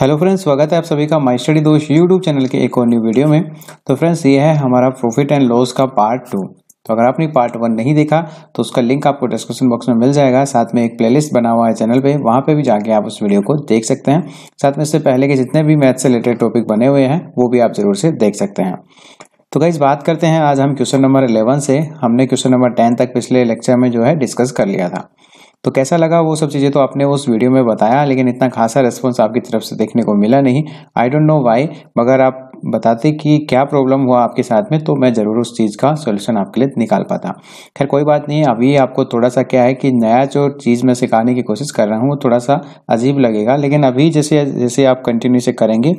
hello friends स्वागत है आप सभी का माई स्टडी दोस्त यूट्यूब चैनल के एक और न्यू वीडियो में तो फ्रेंड्स ये है हमारा प्रॉफिट एंड लॉस का पार्ट टू तो अगर आपने पार्ट वन नहीं देखा तो उसका लिंक आपको डिस्क्रिप्शन बॉक्स में मिल जाएगा साथ में एक प्लेलिस्ट बना हुआ है चैनल पे वहाँ पे भी जाके आप उस वीडियो को देख सकते हैं साथ में इससे पहले के जितने भी मैथ से रिलेटेड टॉपिक बने हुए हैं वो भी आप जरूर से देख सकते हैं तो गाइज बात करते हैं आज हम क्वेश्चन नंबर इलेवन से हमने क्वेश्चन नंबर टेन तक पिछले लेक्चर में जो है डिस्कस कर लिया था तो कैसा लगा वो सब चीज़ें तो आपने उस वीडियो में बताया लेकिन इतना खासा रिस्पॉन्स आपकी तरफ से देखने को मिला नहीं आई डोंट नो वाई मगर आप बताते कि क्या प्रॉब्लम हुआ आपके साथ में तो मैं ज़रूर उस चीज़ का सोल्यूशन आपके लिए निकाल पाता खैर कोई बात नहीं अभी आपको थोड़ा सा क्या है कि नया जो चीज़ मैं सिखाने की कोशिश कर रहा हूँ वो थोड़ा सा अजीब लगेगा लेकिन अभी जैसे जैसे आप कंटिन्यू से करेंगे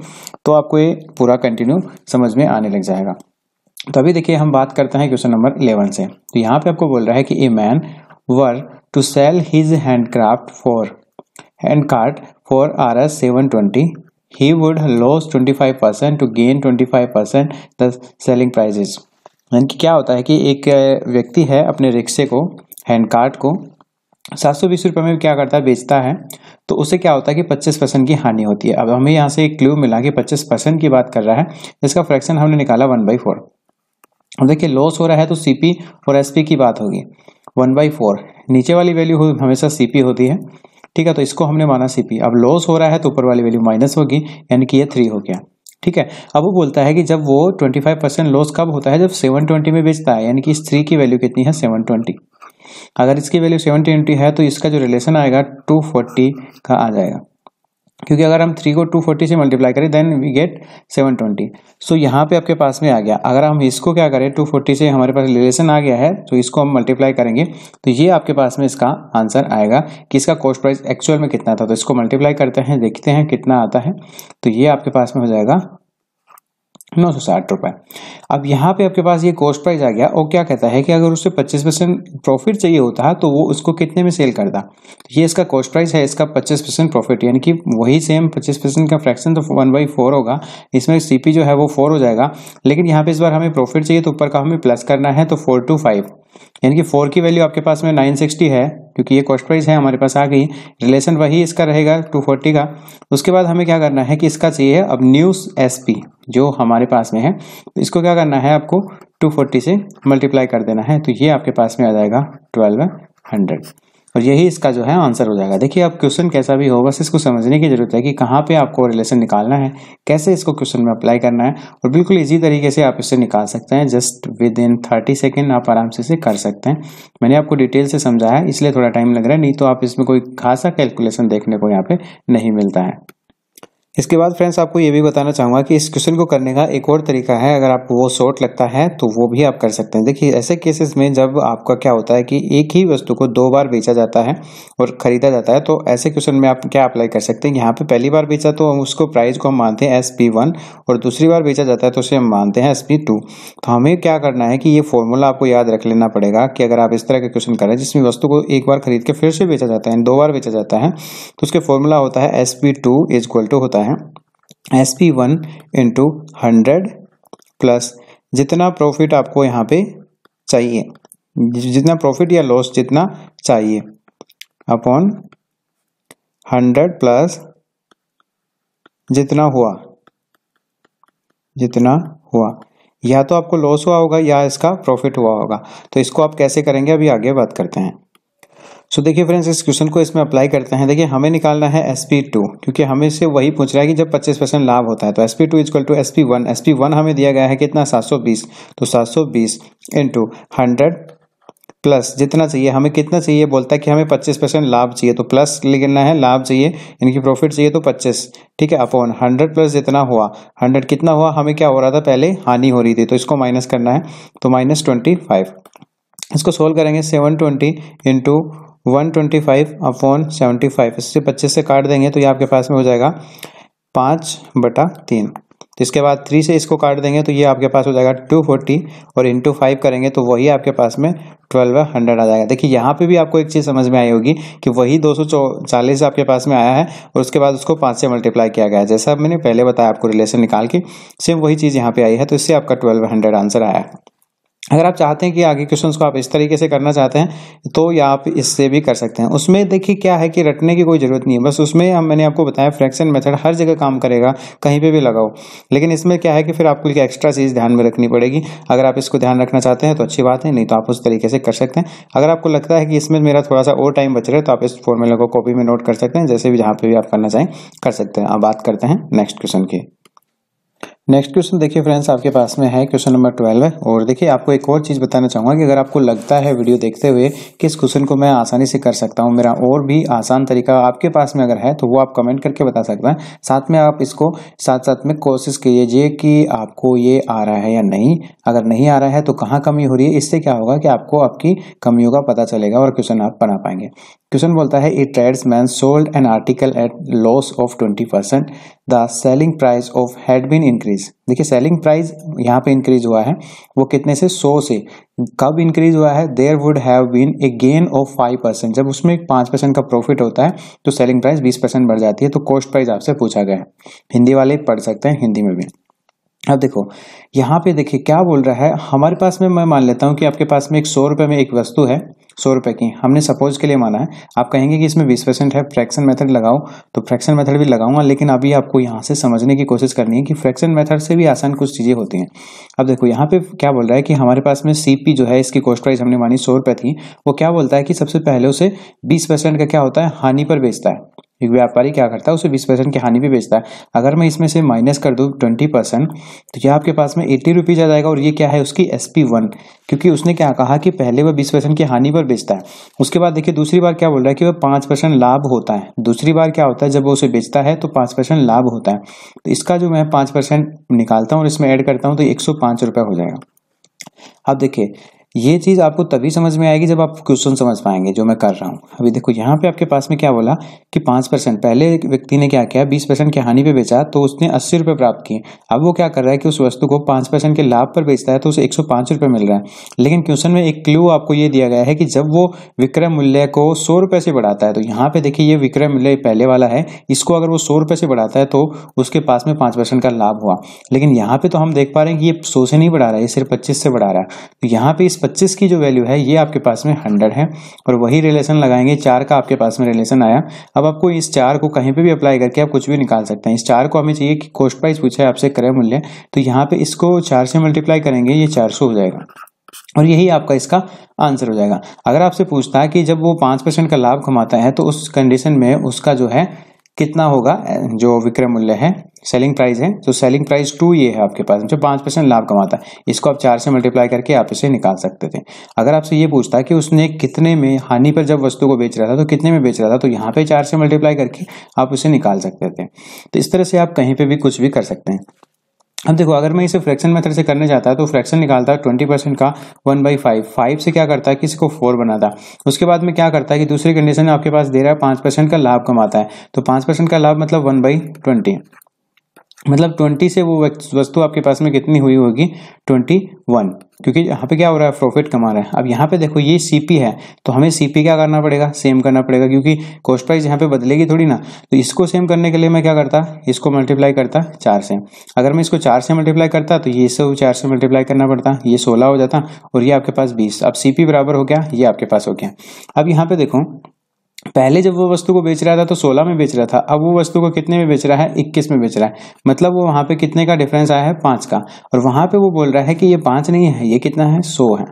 तो आपको ये पूरा कंटिन्यू समझ में आने लग जाएगा तो अभी देखिए हम बात करते हैं क्वेश्चन नंबर इलेवन से तो यहाँ पे आपको बोल रहा है कि ए मैन वर to sell his for R S seven twenty he would loss twenty five percent to gain twenty five percent the selling prices यानी कि क्या होता है कि एक व्यक्ति है अपने रिक्शे को हैंड कार्ड को सात सौ बीस रुपये में क्या करता है बेचता है तो उसे क्या होता है कि पच्चीस परसेंट की हानि होती है अब हमें यहाँ से एक क्ल्यू मिला कि पच्चीस परसेंट की बात कर रहा है जिसका फ्रैक्शन हमने निकाला वन बाई फोर देखिए लॉस हो रहा है तो सी पी और एस पी की बात होगी वन बाई फोर नीचे वाली वैल्यू हमेशा सीपी होती है ठीक है तो इसको हमने माना सीपी अब लॉस हो रहा है तो ऊपर वाली वैल्यू माइनस होगी यानी कि ये थ्री हो गया ठीक है अब वो बोलता है कि जब वो ट्वेंटी फाइव परसेंट लॉस कब होता है जब सेवन ट्वेंटी में बेचता है यानी कि इस थ्री की वैल्यू कितनी है सेवन ट्वेंटी अगर इसकी वैल्यू सेवन ट्वेंटी है तो इसका जो रिलेशन आएगा टू फोर्टी का आ जाएगा क्योंकि अगर हम थ्री को टू फोर्टी से मल्टीप्लाई करें then we get seven twenty so यहाँ पे आपके पास में आ गया अगर हम इसको क्या करें टू फोर्टी से हमारे पास रिलेशन आ गया है तो इसको हम मल्टीप्लाई करेंगे तो ये आपके पास में इसका आंसर आएगा कि इसका कॉस्ट प्राइस एक्चुअल में कितना था तो इसको मल्टीप्लाई करते हैं देखते हैं कितना आता है तो ये आपके पास में हो जाएगा नौ सौ साठ रुपये अब यहाँ पे आपके पास ये कॉस्ट प्राइस आ गया और क्या कहता है कि अगर उससे पच्चीस परसेंट प्रॉफिट चाहिए होता है तो वो उसको कितने में सेल करता तो ये इसका कॉस्ट प्राइस है इसका पच्चीस परसेंट प्रॉफिट यानी कि वही सेम पच्चीस परसेंट का फ्रैक्शन तो वन बाई फोर होगा इसमें सी जो है वो फोर हो जाएगा लेकिन यहाँ पे इस बार हमें प्रॉफिट चाहिए तो ऊपर का हमें प्लस करना है तो फोर टू फाइव यानी कि फोर की वैल्यू आपके पास में नाइन सिक्सटी है क्योंकि ये कॉस्ट प्राइस है हमारे पास आ गई रिलेशन वही इसका रहेगा टू फोर्टी का उसके बाद हमें क्या करना है कि इसका चाहिए अब न्यूज एस पी जो हमारे पास में है इसको क्या करना है आपको टू फोर्टी से मल्टीप्लाई कर देना है तो ये आपके पास में आ जाएगा ट्वेल्व हंड्रेड और यही इसका जो है आंसर हो जाएगा देखिए अब क्वेश्चन कैसा भी हो बस इसको समझने की ज़रूरत है कि कहाँ पे आपको रिलेशन निकालना है कैसे इसको क्वेश्चन में अप्लाई करना है और बिल्कुल इजी तरीके से आप इसे निकाल सकते हैं just within thirty second आप आराम से इसे कर सकते हैं मैंने आपको डिटेल से समझाया इसलिए थोड़ा टाइम लग रहा है नहीं तो आप इसमें कोई खासा कैलकुलेशन देखने को यहाँ पर नहीं मिलता है इसके बाद फ्रेंड्स आपको ये भी बताना चाहूँगा कि इस क्वेश्चन को करने का एक और तरीका है अगर आपको वो शॉर्ट लगता है तो वो भी आप कर सकते हैं देखिए ऐसे केसेस में जब आपका क्या होता है कि एक ही वस्तु को दो बार बेचा जाता है और ख़रीदा जाता है तो ऐसे क्वेश्चन में आप क्या अप्लाई कर सकते हैं यहाँ पे पहली बार बेचा तो हम उसको प्राइस को हम मानते हैं एस पी वन और दूसरी बार बेचा जाता है तो उसे हम मानते हैं एस पी टू तो हमें क्या करना है कि ये फॉर्मूला आपको याद रख लेना पड़ेगा कि अगर आप इस तरह के क्वेश्चन करें जिसमें वस्तु को एक बार खरीद के फिर से बेचा जाता है दो बार बेचा जाता है तो उसके फॉर्मूला होता है S P two is equal to होता है होता है S P one into hundred plus जितना प्रॉफिट आपको यहाँ पे चाहिए जितना प्रॉफिट या लॉस जितना चाहिए अपॉन हंड्रेड प्लस जितना हुआ जितना हुआ या तो आपको लॉस हुआ होगा या इसका प्रॉफिट हुआ होगा तो इसको आप कैसे करेंगे अभी आगे बात करते हैं सो देखिए फ्रेंड्स इस क्वेश्चन को इसमें अप्लाई करते हैं देखिए हमें निकालना है एस पी टू क्योंकि हमें से वही पूछ रहा है कि जब पच्चीस परसेंट लाभ होता है तो S P two is equal to S P one S P one हमें दिया गया है कितना सात सौ बीस तो सात सौ बीस इंटू हंड्रेड प्लस जितना चाहिए हमें कितना चाहिए बोलता है कि हमें पच्चीस परसेंट लाभ चाहिए तो प्लस लिखना है लाभ चाहिए इनकी प्रॉफिट चाहिए तो पच्चीस ठीक है अपॉन हंड्रेड प्लस जितना हुआ हंड्रेड कितना हुआ हमें क्या हो रहा था पहले हानि हो रही थी तो इसको माइनस करना है तो माइनस ट्वेंटी फाइव इसको सोल्व करेंगे seven twenty into one twenty five upon seventy five इससे पच्चीस से काट देंगे तो ये आपके पास में हो जाएगा पाँच बटा तीन इसके बाद थ्री से इसको काट देंगे तो ये आपके पास हो जाएगा टू फोर्टी और इंटू फाइव करेंगे तो वही आपके पास में ट्वेल्व हंड्रेड आ जाएगा देखिए यहाँ पे भी आपको एक चीज़ समझ में आई होगी कि वही दो सौ चालीस आपके पास में आया है और उसके बाद उसको पाँच से मल्टीप्लाई किया गया जैसा मैंने पहले बताया आपको रिलेशन निकाल के सेम वही चीज़ यहाँ पर आई है तो इससे आपका ट्वेल्व हंड्रेड आंसर आया है अगर आप चाहते हैं कि आगे क्वेश्चंस को आप इस तरीके से करना चाहते हैं तो या आप इससे भी कर सकते हैं उसमें देखिए क्या है कि रटने की कोई ज़रूरत नहीं है बस उसमें हम मैंने आपको बताया फ्रैक्शन मेथड हर जगह काम करेगा कहीं पे भी लगाओ लेकिन इसमें क्या है कि फिर आपको एक एक्स्ट्रा चीज़ ध्यान में रखनी पड़ेगी अगर आप इसको ध्यान रखना चाहते हैं तो अच्छी बात है नहीं तो आप उस तरीके से कर सकते हैं अगर आपको लगता है कि इसमें मेरा थोड़ा सा और टाइम बच रहा है तो आप इस फॉर्मूला को कॉपी में नोट कर सकते हैं जैसे भी जहाँ पर भी आप करना चाहें कर सकते हैं अब बात करते हैं नेक्स्ट क्वेश्चन की नेक्स्ट क्वेश्चन देखिए फ्रेंड्स आपके पास में है क्वेश्चन नंबर ट्वेल्व है और देखिए आपको एक और चीज़ बताना चाहूँगा कि अगर आपको लगता है वीडियो देखते हुए कि इस क्वेश्चन को मैं आसानी से कर सकता हूँ मेरा और भी आसान तरीका आपके पास में अगर है तो वो आप कमेंट करके बता सकते हैं साथ में आप इसको साथ साथ में कोशिश कीजिए कि आपको ये आ रहा है या नहीं अगर नहीं आ रहा है तो कहाँ कमी हो रही है इससे क्या होगा कि आपको आपकी कमियों का पता चलेगा और क्वेश्चन आप बना पाएंगे क्वेश्चन बोलता है a tradesman sold an article at loss of twenty percent the selling price of had been increase देखिए सेलिंग प्राइस यहाँ पे इंक्रीज हुआ है वो कितने से सौ से कब इंक्रीज हुआ है there would have been a gain of five percent जब उसमें पाँच परसेंट का प्रॉफिट होता है तो सेलिंग प्राइस बीस परसेंट बढ़ जाती है तो कॉस्ट प्राइस आपसे पूछा गया है हिंदी वाले पढ़ सकते हैं हिंदी में भी अब देखो यहाँ पे देखिए क्या बोल रहा है हमारे पास में मैं मान लेता हूँ कि आपके पास में एक सौ रुपये में एक वस्तु है सौ रुपये की हमने सपोज के लिए माना है आप कहेंगे कि इसमें बीस परसेंट है फ्रैक्शन मेथड लगाओ तो फ्रैक्शन मेथड भी लगाऊंगा लेकिन अभी आपको यहाँ से समझने की कोशिश करनी है कि फ्रैक्शन मेथड से भी आसान कुछ चीज़ें होती हैं अब देखो यहाँ पे क्या बोल रहा है कि हमारे पास में सी जो है इसकी कॉस्ट प्राइस हमने मानी सौ रुपये थी वो क्या बोलता है कि सबसे पहले उसे बीस का क्या होता है हानि पर बेचता है व्यापारी क्या करता है उसे बीस परसेंट की हानि भी बेचता है अगर मैं इसमें से माइनस कर दूँ ट्वेंटी परसेंट तो यह आपके पास में एट्टी रुपीज़ आ जाएगा और ये क्या है उसकी एस पी वन क्योंकि उसने क्या कहा कि पहले वह बीस परसेंट की हानि पर बेचता है उसके बाद देखिए दूसरी बार क्या बोल रहा है कि वह पाँच परसेंट लाभ होता है दूसरी बार क्या होता है जब वो उसे बेचता है तो पाँच परसेंट लाभ होता है तो इसका जो मैं पाँच परसेंट निकालता हूँ और इसमें ऐड करता हूँ तो एक सौ पाँच रुपये हो जाएगा अब देखिए ये चीज़ आपको तभी समझ में आएगी जब आप क्वेश्चन समझ पाएंगे जो मैं कर रहा हूं अभी देखो यहाँ पे आपके पास में क्या बोला कि पांच परसेंट पहले व्यक्ति ने क्या किया बीस परसेंट की हानि पे बेचा तो उसने अस्सी रुपये प्राप्त किए अब वो क्या कर रहा है कि उस वस्तु को पांच परसेंट के लाभ पर बेचता है तो उसे एक सौ मिल रहा है लेकिन क्वेश्चन में एक क्ल्यू आपको ये दिया गया है कि जब वो विक्रय मूल्य को सौ रुपये से बढ़ाता है तो यहाँ पे देखिए ये विक्रय मूल्य पहले वाला है इसको अगर वो सौ रुपये से बढ़ाता है तो उसके पास में पांच परसेंट का लाभ हुआ लेकिन यहाँ पे तो हम देख पा रहे हैं कि ये सौ से नहीं बढ़ा रहा है ये सिर्फ पच्चीस से बढ़ा रहा है तो यहाँ पे इस 25 की जो वैल्यू है ये आपके पास में हंड्रेड है और वही रिलेशन लगाएंगे चार का आपके पास में रिलेशन आया अब आपको इस चार को कहीं पे भी अप्लाई करके आप कुछ भी निकाल सकते हैं इस चार को हमें चाहिए कि कोस्ट प्राइस पूछा है आपसे क्रय मूल्य तो यहाँ पे इसको चार से मल्टीप्लाई करेंगे ये चार हो जाएगा और यही आपका इसका आंसर हो जाएगा अगर आपसे पूछता है कि जब वो पांच परसेंट का लाभ कमाता है तो उस कंडीशन में उसका जो है कितना होगा जो विक्रय मूल्य है सेलिंग प्राइस है तो सेलिंग प्राइस टू ये है आपके पास जो पांच परसेंट लाभ कमाता है इसको आप चार से मल्टीप्लाई करके आप इसे निकाल सकते थे अगर आपसे ये पूछता कि उसने कितने में हानि पर जब वस्तु को बेच रहा था तो कितने में बेच रहा था तो यहाँ पे चार से मल्टीप्लाई करके आप उसे निकाल सकते थे तो इस तरह से आप कहीं पर भी कुछ भी कर सकते हैं अब देखो अगर मैं इसे फ्रैक्शन मेथड से करने जाता तो फ्रैक्शन निकालता ट्वेंटी परसेंट का वन बाई फाइव फाइव से क्या करता है किसी को फोर बनाता उसके बाद में क्या करता है कि दूसरी कंडीशन आपके पास दे रहा है पांच परसेंट का लाभ कमाता है तो पांच परसेंट का लाभ मतलब वन बाई ट्वेंटी मतलब ट्वेंटी से वो वस्तु आपके पास में कितनी हुई होगी ट्वेंटी वन क्योंकि यहाँ पे क्या हो रहा है प्रॉफिट कमा रहा है अब यहाँ पे देखो ये सीपी है तो हमें सीपी क्या करना पड़ेगा सेम करना पड़ेगा क्योंकि कॉस्ट प्राइस यहाँ पे बदलेगी थोड़ी ना तो इसको सेम करने के लिए मैं क्या करता इसको मल्टीप्लाई करता चार से अगर मैं इसको चार से मल्टीप्लाई करता तो ये से चार से मल्टीप्लाई करना पड़ता ये सोलह हो जाता और ये आपके पास बीस अब सीपी बराबर हो गया ये आपके पास हो गया अब यहाँ पे देखो पहले जब वो वस्तु को बेच रहा था तो 16 में बेच रहा था अब वो वस्तु को कितने में बेच रहा है 21 में बेच रहा है मतलब वो वहां पे कितने का डिफरेंस आया है पांच का और वहां पे वो बोल रहा है कि ये पांच नहीं है ये कितना है सो है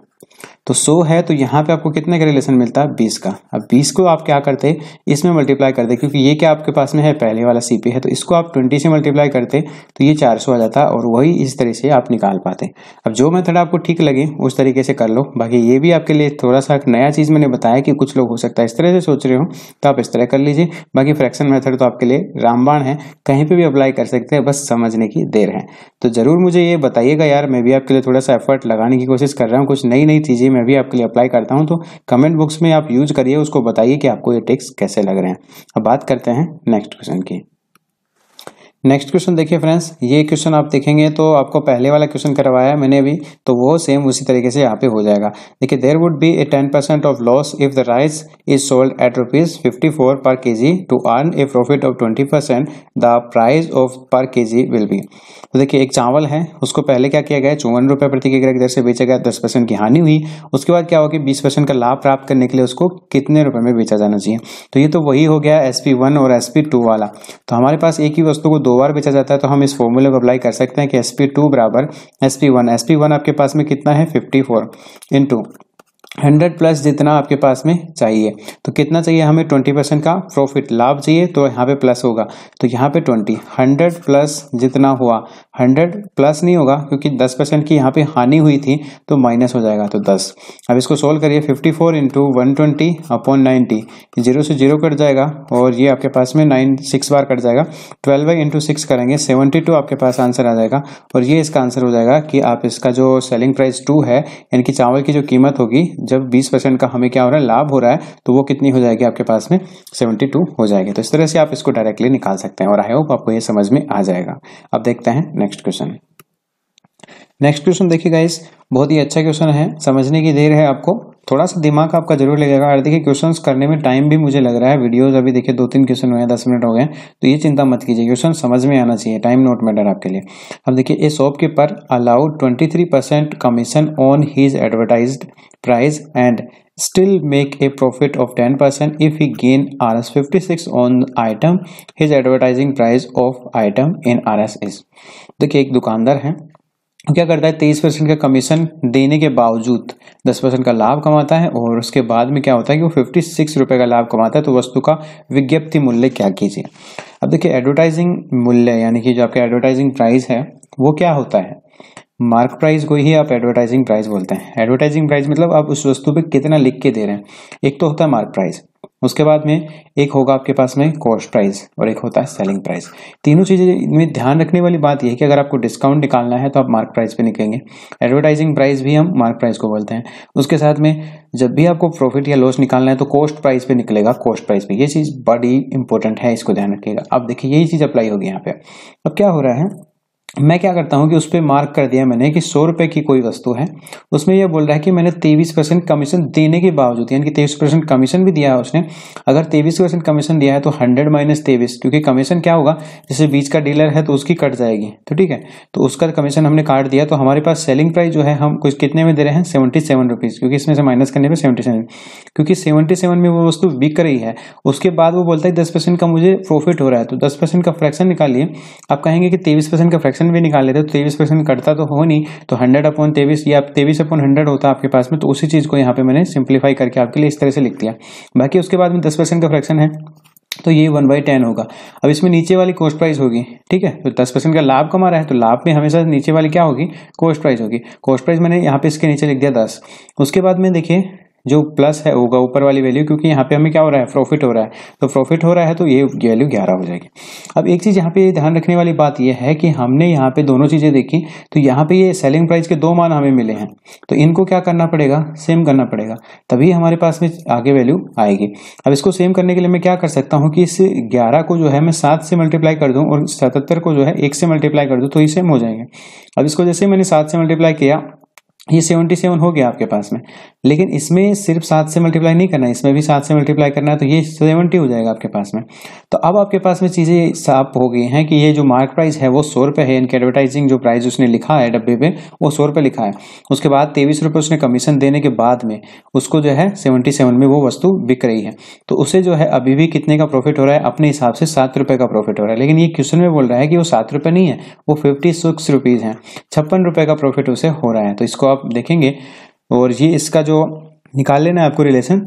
तो सो है तो यहाँ पे आपको कितने का रिलेशन मिलता है बीस का अब बीस को आप क्या करते इसमें मल्टीप्लाई करते क्योंकि ये क्या आपके पास में है पहले वाला सी है तो इसको आप ट्वेंटी से मल्टीप्लाई करते तो ये चार सौ आ जाता और वही इस तरह से आप निकाल पाते अब जो मेथड आपको ठीक लगे उस तरीके से कर लो बाकी ये भी आपके लिए थोड़ा सा नया चीज़ मैंने बताया कि कुछ लोग हो सकता है इस तरह से सोच रहे हो तो आप इस तरह कर लीजिए बाकी फ्रैक्शन मेथड तो आपके लिए रामबाण है कहीं पर भी अप्लाई कर सकते हैं बस समझने की देर है तो ज़रूर मुझे ये बताइएगा यार मैं भी आपके लिए थोड़ा सा एफर्ट लगाने की कोशिश कर रहा हूँ कुछ नई नई चीज़ें मैं भी आपके लिए अप्लाई करता हूँ तो कमेंट बॉक्स में आप यूज करिए उसको बताइए कि आपको ये टिक्स कैसे लग रहे हैं अब बात करते हैं नेक्स्ट क्वेश्चन की नेक्स्ट क्वेश्चन देखिए फ्रेंड्स ये क्वेश्चन आप देखेंगे तो आपको पहले वाला क्वेश्चन करवाया है मैंने अभी तो वो सेम उसी तरीके से यहाँ पे हो जाएगा देखिए there would be a ten percent of loss if the rice is sold at rupees fifty four per K G to earn a profit of twenty percent the price of per K ji will be तो देखिए एक चावल है उसको पहले क्या किया गया चौवन रुपये प्रति के की से बेचा गया दस परसेंट की हानि हुई उसके बाद क्या होगी बीस परसेंट का लाभ प्राप्त करने के लिए उसको कितने रुपए में बेचा जाना चाहिए तो ये तो वही हो गया एस पी वन और एस पी टू वाला तो हमारे पास एक ही वस्तु को दो दोबारा बेचा जाता है तो हम इस फॉर्मूले को अप्लाई कर सकते हैं कि एस पी टू बराबर S P one S P one आपके पास में कितना है fifty four into hundred plus जितना आपके पास में चाहिए तो कितना चाहिए हमें ट्वेंटी परसेंट का प्रॉफिट लाभ चाहिए तो यहाँ पे प्लस होगा तो यहाँ पे ट्वेंटी हंड्रेड प्लस जितना हुआ हंड्रेड प्लस नहीं होगा क्योंकि दस परसेंट की यहाँ पे हानि हुई थी तो माइनस हो जाएगा तो दस अब इसको सोल्व करिए fifty four into one twenty upon ninety zero से जीरो कट जाएगा और ये आपके पास में नाइन सिक्स बार कट जाएगा ट्वेल्व इंटू सिक्स करेंगे सेवेंटी टू आपके पास आंसर आ जाएगा और ये इसका आंसर हो जाएगा कि आप इसका जो सेलिंग प्राइस टू है यानी कि चावल की जो कीमत होगी जब बीस परसेंट का हमें क्या हो रहा है लाभ हो रहा है तो वो कितनी हो जाएगी आपके पास में सेवेंटी टू हो जाएगी तो इस तरह से आप इसको डायरेक्टली निकाल सकते हैं और आई होप आपको ये समझ में आ जाएगा अब देखते हैं नेक्स्ट क्वेश्चन नेक्स्ट क्वेश्चन देखिए गाइस बहुत ही अच्छा क्वेश्चन है समझने की देर है आपको थोड़ा सा दिमाग आपका जरूर लगेगा और देखिए क्वेश्चंस करने में टाइम भी मुझे लग रहा है वीडियोस अभी देखिए दो तीन क्वेश्चन हुए हैं दस मिनट हो गए तो ये चिंता मत कीजिए क्वेश्चन समझ में आना चाहिए टाइम नोट मैटर आपके लिए अब देखिए a shopkeeper allowed twenty commission on his advertise price and still make a profit of 10% if he gain 56 on item his advertising price of item in rs is देखिए एक दुकानदार है क्या करता है तेईस परसेंट का कमीशन देने के बावजूद दस परसेंट का लाभ कमाता है और उसके बाद में क्या होता है कि वो फिफ्टी सिक्स रुपये का लाभ कमाता है तो वस्तु का विज्ञप्ति मूल्य क्या कीजिए अब देखिए एडवर्टाइजिंग मूल्य यानी कि जो आपका एडवर्टाइजिंग प्राइस है वो क्या होता है मार्क प्राइस को ही आप एडवर्टाइजिंग प्राइस बोलते हैं एडवर्टाइजिंग प्राइस मतलब आप उस वस्तु पे कितना लिख के दे रहे हैं एक तो होता है मार्क प्राइस उसके बाद में एक होगा आपके पास में कॉस्ट प्राइस और एक होता है सेलिंग प्राइस तीनों चीज़ें में ध्यान रखने वाली बात यह है कि अगर आपको डिस्काउंट निकालना है तो आप मार्क प्राइस पे निकलेंगे एडवर्टाइजिंग प्राइस भी हम मार्क प्राइस को बोलते हैं उसके साथ में जब भी आपको प्रॉफिट या लॉस निकालना है तो कॉस्ट प्राइस पे निकलेगा कॉस्ट प्राइस पे ये चीज़ बड़ी इंपॉर्टेंट है इसको ध्यान रखिएगा अब देखिए यही चीज़ अप्लाई होगी यहाँ पे अब क्या हो रहा है मैं क्या करता हूँ कि उस पर मार्क कर दिया मैंने कि सौ रुपये की कोई वस्तु है उसमें यह बोल रहा है कि मैंने तेईस परसेंट कमीशन देने के बावजूद यानी कि तेईस परसेंट कमीशन भी दिया है उसने अगर तेईस परसेंट कमीशन दिया है तो हंड्रेड माइनस तेईस क्योंकि कमीशन क्या होगा जैसे बीच का डीलर है तो उसकी कट जाएगी तो ठीक है तो उसका कमीशन हमने काट दिया तो हमारे पास सेलिंग प्राइस जो है हम कुछ कितने में दे रहे हैं सेवेंटी सेवन रुपीज़ क्योंकि इसमें से माइनस करने पर सेवेंटी सेवन क्योंकि सेवेंटी सेवन में वो वस्तु बिक रही है उसके बाद वो बोलता है दस परसेंट का मुझे प्रॉफिट हो रहा है तो दस परसेंट का फ्रैक्शन निकालिए आप कहेंगे कि तेईस परसेंट का फ्रैक्शन फ्रैक्शन भी निकाल लेते तो तेईस परसेंट कटता तो हो नहीं तो हंड्रेड अपॉन तेईस या तेईस अपॉन हंड्रेड होता आपके पास में तो उसी चीज़ को यहाँ पे मैंने सिंप्लीफाई करके आपके लिए इस तरह से लिख दिया बाकी उसके बाद में दस परसेंट का फ्रैक्शन है तो ये वन बाई टेन होगा अब इसमें नीचे वाली कॉस्ट प्राइस होगी ठीक है तो दस परसेंट का लाभ कमा रहा है तो लाभ में हमेशा नीचे वाली क्या होगी कॉस्ट प्राइस होगी कॉस्ट प्राइस मैंने यहाँ पे इसके नीचे लिख दिया दस उसके बाद में देखिए जो प्लस है होगा ऊपर वाली वैल्यू क्योंकि यहाँ पे हमें क्या हो रहा है प्रॉफिट हो रहा है तो प्रॉफिट हो रहा है तो ये वैल्यू ग्यारह हो जाएगी अब एक चीज़ यहाँ पे ध्यान रखने वाली बात यह है कि हमने यहाँ पे दोनों चीज़ें देखी तो यहाँ पे ये सेलिंग प्राइस के दो मान हमें मिले हैं तो इनको क्या करना पड़ेगा सेम करना पड़ेगा तभी हमारे पास में आगे वैल्यू आएगी अब इसको सेम करने के लिए मैं क्या कर सकता हूँ कि इस ग्यारह को जो है मैं सात से मल्टीप्लाई कर दूँ और सतहत्तर को जो है एक से मल्टीप्लाई कर दूँ तो ये सेम हो जाएंगे अब इसको जैसे मैंने सात से मल्टीप्लाई किया ये सेवेंटी सेवन हो गया आपके पास में लेकिन इसमें सिर्फ सात से मल्टीप्लाई नहीं करना है इसमें भी सात से मल्टीप्लाई करना है तो ये सेवेंटी हो जाएगा आपके पास में तो अब आपके पास में चीज़ें साफ हो गई हैं कि ये जो मार्क प्राइस है वो सौ रुपये है इनके एडवर्टाइजिंग जो प्राइस उसने लिखा है डब्बे पे वो सौ रुपये लिखा है उसके बाद तेईस रुपये उसने कमीशन देने के बाद में उसको जो है सेवेंटी सेवन में वो वस्तु बिक रही है तो उसे जो है अभी भी कितने का प्रॉफिट हो रहा है अपने हिसाब से सात रुपये का प्रॉफिट हो रहा है लेकिन ये क्वेश्चन में बोल रहा है कि वो सात रुपये नहीं है वो फिफ्टी सिक्स रुपीज़ है छप्पन रुपये का प्रॉफिट उसे हो रहा है तो इसको आप आप देखेंगे और ये इसका जो निकाल लेना है आपको रिलेशन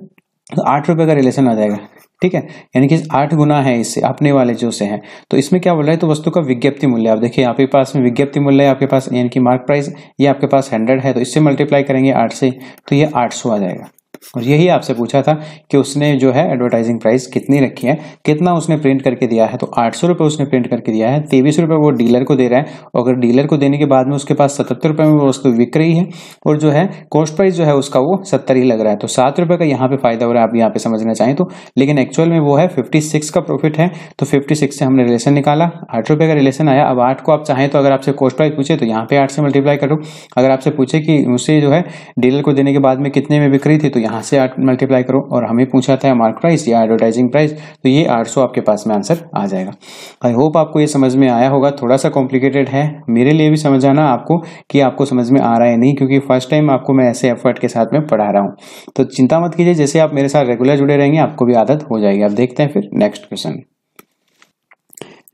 तो आठ रुपये का रिलेशन आ जाएगा ठीक है यानी कि आठ गुना है इससे अपने वाले जो से है तो इसमें क्या बोल रहा है तो वस्तु का विज्ञप्ति मूल्य आप देखिए आपके पास में विज्ञप्ति मूल्य आपके पास यानी कि मार्क प्राइस ये आपके पास हंड्रेड है तो इससे मल्टीप्लाई करेंगे आठ से तो ये आठ सौ आ जाएगा और यही आपसे पूछा था कि उसने जो है एडवर्टाइजिंग प्राइस कितनी रखी है कितना उसने प्रिंट करके दिया है तो आठ सौ रुपये उसने प्रिंट करके दिया है तेईस रुपये वो डीलर को दे रहा है और अगर डीलर को देने के बाद में उसके पास सतहत्तर रुपये में वो वस्तु बिक रही है और जो है कॉस्ट प्राइस जो है उसका वो सत्तर ही लग रहा है तो सात रुपये का यहाँ पे फायदा हो रहा है आप यहाँ पे समझना चाहें तो लेकिन एक्चुअल में वो है फिफ्टी सिक्स का प्रॉफिट है तो फिफ्टी सिक्स से हमने रिलेशन निकाला आठ रुपये का रिलेशन आया अब आठ को आप चाहें तो अगर आपसे कॉस्ट प्राइस पूछे तो यहाँ पे आठ से मल्टीप्लाई करो अगर आपसे पूछे कि उसे जो है डीलर को देने के बाद में कितने में बिक रही थी तो यहाँ से आठ मल्टीप्लाई करो और हमें पूछा था मार्क प्राइस या एडवर्टाइजिंग प्राइस तो ये 800 आपके पास में आंसर आ जाएगा आई होप आपको ये समझ में आया होगा थोड़ा सा कॉम्प्लिकेटेड है मेरे लिए भी समझ आना आपको कि आपको समझ में आ रहा है नहीं क्योंकि फर्स्ट टाइम आपको मैं ऐसे एफर्ट के साथ में पढ़ा रहा हूँ तो चिंता मत कीजिए जैसे आप मेरे साथ रेगुलर जुड़े रहेंगे आपको भी आदत हो जाएगी आप देखते हैं फिर नेक्स्ट क्वेश्चन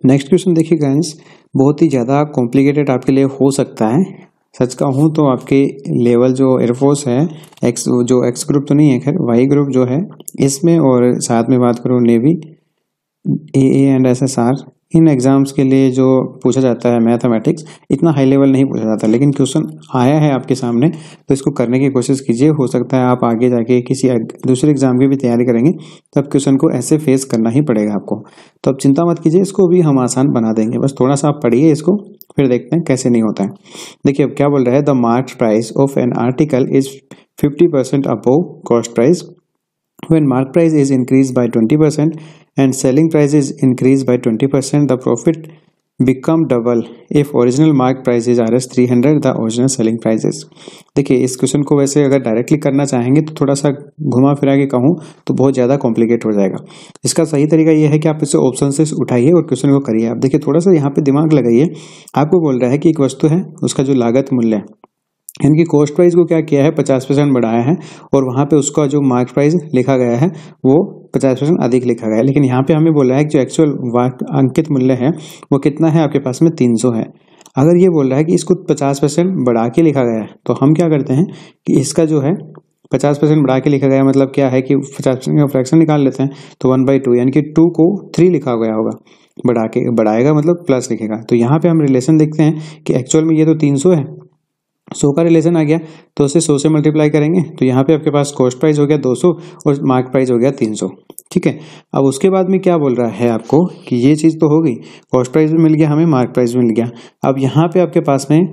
नेक्स्ट क्वेश्चन देखिए गाइस बहुत ही ज़्यादा कॉम्प्लिकेटेड आपके लिए हो सकता है सच का हूँ तो आपके लेवल जो एयरफोर्स है एक्स जो एक्स ग्रुप तो नहीं है खैर वाई ग्रुप जो है इसमें और साथ में बात करूँ navy A and S S R इन एग्ज़ाम्स के लिए जो पूछा जाता है मैथमेटिक्स इतना हाई लेवल नहीं पूछा जाता लेकिन क्वेश्चन आया है आपके सामने तो इसको करने की कोशिश कीजिए हो सकता है आप आगे जाके किसी दूसरे एग्ज़ाम की भी तैयारी करेंगे तो क्वेश्चन को ऐसे फेस करना ही पड़ेगा आपको तो अब चिंता मत कीजिए इसको भी हम आसान बना देंगे बस थोड़ा सा आप पढ़िए इसको फिर देखते हैं कैसे नहीं होता है देखिए अब क्या बोल रहा है the marks price of an article is fifty percent above cost price when mark price is increase by percent and selling price is increase by percent the profit become double if original mark prices R S three hundred the original selling prices देखिए इस question को वैसे अगर directly करना चाहेंगे तो थोड़ा सा घुमा फिरा के कहूँ तो बहुत ज़्यादा कॉम्प्लिकेट हो जाएगा इसका सही तरीका यह है कि आप इसे ऑप्शन से उठाइए और क्वेश्चन को करिए आप देखिए थोड़ा सा यहाँ पे दिमाग लगाइए आपको बोल रहा है कि एक वस्तु है उसका जो लागत मूल्य है इनकी कॉस्ट प्राइस को क्या किया है पचास परसेंट बढ़ाया है और वहाँ पे उसका जो मार्क प्राइस लिखा गया है वो पचास परसेंट अधिक लिखा गया है लेकिन यहाँ पे हमें बोला है कि जो एक्चुअल अंकित मूल्य है वो कितना है आपके पास में तीन सौ है अगर ये बोल रहा है कि इसको पचास परसेंट बढ़ा के लिखा गया है तो हम क्या करते हैं कि इसका जो है पचास परसेंट बढ़ा के लिखा गया मतलब क्या है कि पचास परसेंट का फ्रैक्शन निकाल लेते हैं तो वन बाई टू यानी कि टू को थ्री लिखा गया होगा बढ़ा के बढ़ाएगा मतलब प्लस लिखेगा तो यहाँ पे हम रिलेशन देखते हैं कि एक्चुअल में ये तो तीन सौ है सो का रिलेशन आ गया तो उसे सो से मल्टीप्लाई करेंगे तो यहाँ पे आपके पास कॉस्ट प्राइस हो गया 200 और मार्क प्राइस हो गया 300 ठीक है अब उसके बाद में क्या बोल रहा है आपको कि ये चीज़ तो हो गई कॉस्ट प्राइस भी मिल गया हमें मार्क प्राइस भी मिल गया अब यहाँ पे आपके पास में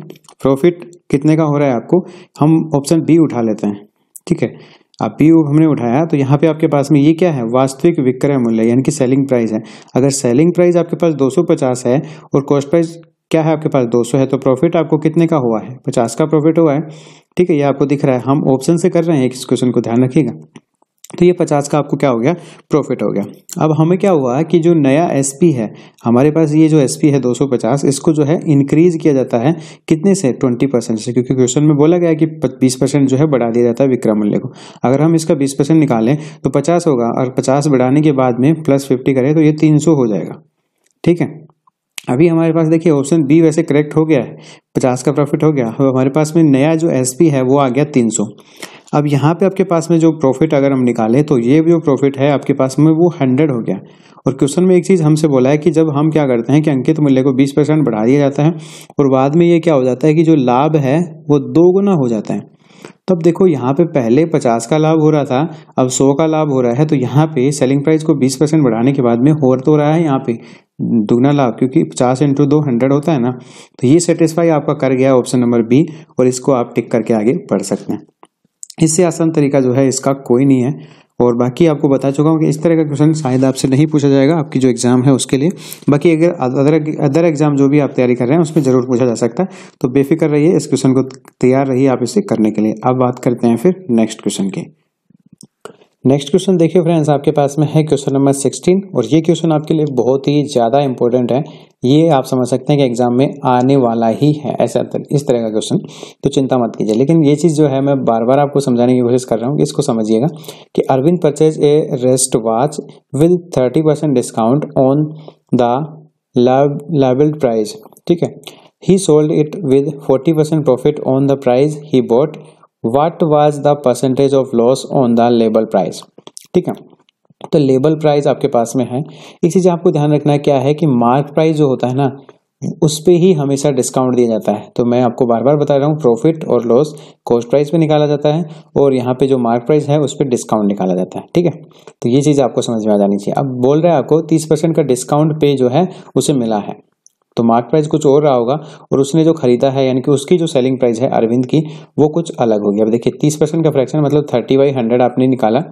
प्रॉफिट कितने का हो रहा है आपको हम ऑप्शन बी उठा लेते हैं ठीक है अब बी हमने उठाया तो यहाँ पे आपके पास में ये क्या है वास्तविक विक्रय मूल्य यानी कि सेलिंग प्राइस है अगर सेलिंग प्राइस आपके पास 250 है और कॉस्ट प्राइस क्या है आपके पास 200 है तो प्रॉफिट आपको कितने का हुआ है 50 का प्रॉफिट हुआ है ठीक है ये आपको दिख रहा है हम ऑप्शन से कर रहे हैं इस क्वेश्चन को ध्यान रखिएगा तो ये पचास का आपको क्या हो गया प्रॉफिट हो गया अब हमें क्या हुआ कि जो नया एसपी है हमारे पास ये जो एसपी है 250 इसको जो है इंक्रीज किया जाता है कितने से 20 परसेंट से क्योंकि क्वेश्चन में बोला गया कि 20 परसेंट जो है बढ़ा दिया जाता है विक्रम मूल्य को अगर हम इसका 20 परसेंट निकालें तो 50 होगा और 50 बढ़ाने के बाद में प्लस फिफ्टी करें तो ये तीन हो जाएगा ठीक है अभी हमारे पास देखिए ऑप्शन बी वैसे करेक्ट हो गया है पचास का प्रॉफिट हो गया अब हमारे पास में नया जो एस है वो आ गया तीन सौ अब यहाँ पे आपके पास में जो प्रॉफिट अगर हम निकालें तो ये जो प्रॉफिट है आपके पास में वो हंड्रेड हो गया और क्वेश्चन में एक चीज़ हमसे बोला है कि जब हम क्या करते हैं कि अंकित मूल्य को बीस परसेंट बढ़ा दिया जाता है और बाद में ये क्या हो जाता है कि जो लाभ है वो दो गुना हो जाता है तब देखो यहाँ पे पहले 50 का लाभ हो रहा था अब 100 का लाभ हो रहा है तो यहाँ पे सेलिंग प्राइस को 20 परसेंट बढ़ाने के बाद में हो तो रहा है यहाँ पे दुगना लाभ क्योंकि 50 इंटू दो हंड्रेड होता है ना तो ये सेटिस्फाई आपका कर गया ऑप्शन नंबर बी और इसको आप टिक करके आगे बढ़ सकते हैं इससे आसान तरीका जो है इसका कोई नहीं है और बाकी आपको बता चुका हूँ कि इस तरह का क्वेश्चन शायद आपसे नहीं पूछा जाएगा आपकी जो एग्ज़ाम है उसके लिए बाकी अगर अदर अदर एग्ज़ाम जो भी आप तैयारी कर रहे हैं उसमें ज़रूर पूछा जा सकता है तो बेफिक्र रहिए इस क्वेश्चन को तैयार रहिए आप इसे करने के लिए अब बात करते हैं फिर नेक्स्ट क्वेश्चन की नेक्स्ट क्वेश्चन देखिए फ्रेंड्स आपके पास में है क्वेश्चन नंबर सिक्सटीन और ये क्वेश्चन आपके लिए बहुत ही ज़्यादा इंपॉर्टेंट है ये आप समझ सकते हैं कि एग्जाम में आने वाला ही है ऐसा इस तरह का क्वेश्चन तो चिंता मत कीजिए लेकिन ये चीज़ जो है मैं बार बार आपको समझाने की कोशिश कर रहा हूँ कि इसको समझिएगा कि Arvind purchase a wrist watch with thirty percent discount on the labelled price ठीक है he sold it with forty percent profit on the price he bought what was the percentage of loss on the label price ठीक है तो label price आपके पास में है इसी चीज आपको ध्यान रखना क्या है कि मार्क प्राइस जो होता है ना उस पर ही हमेशा डिस्काउंट दिया जाता है तो मैं आपको बार बार बता रहा हूँ प्रॉफिट और लॉस कॉस्ट प्राइस पे निकाला जाता है और यहाँ पे जो मार्क प्राइस है उस पर डिस्काउंट निकाला जाता है ठीक है तो ये चीज़ आपको समझ में आ जानी चाहिए अब बोल रहे हैं आपको तीस परसेंट का डिस्काउंट पे जो है उसे मिला है तो मार्क प्राइस कुछ और रहा होगा और उसने जो खरीदा है यानी कि उसकी जो सेलिंग प्राइस है अरविंद की वो कुछ अलग होगी अब देखिए तीस परसेंट का फ्रैक्शन मतलब थर्टी बाई हंड्रेड आपने निकाला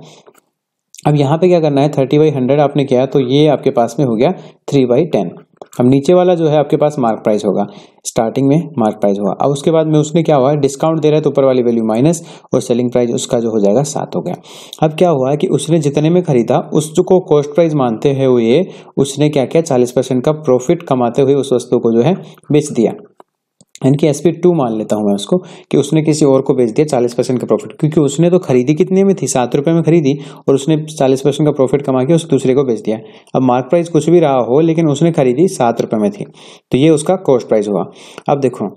अब यहाँ पे क्या करना है थर्टी बाई हंड्रेड आपने किया तो ये आपके पास में हो गया थ्री बाई टेन अब नीचे वाला जो है आपके पास मार्क प्राइस होगा स्टार्टिंग में मार्क प्राइस होगा अब उसके बाद में उसने क्या हुआ डिस्काउंट दे रहा है तो ऊपर वाली वैल्यू माइनस और सेलिंग प्राइस उसका जो हो जाएगा सात हो गया अब क्या हुआ है कि उसने जितने में खरीदा उसको कॉस्ट प्राइस मानते हुए उसने क्या किया चालीस परसेंट का प्रॉफिट कमाते हुए उस वस्तु को जो है बेच दिया यानी कि एस पी टू मान लेता हूँ मैं उसको कि उसने किसी और को बेच दिया चालीस परसेंट का प्रॉफिट क्योंकि उसने तो खरीदी कितने में थी सात रुपये में खरीदी और उसने चालीस परसेंट का प्रॉफिट कमा के उस दूसरे को बेच दिया अब मार्क प्राइस कुछ भी रहा हो लेकिन उसने खरीदी सात रुपये में थी तो ये उसका कॉस्ट प्राइस हुआ अब देखो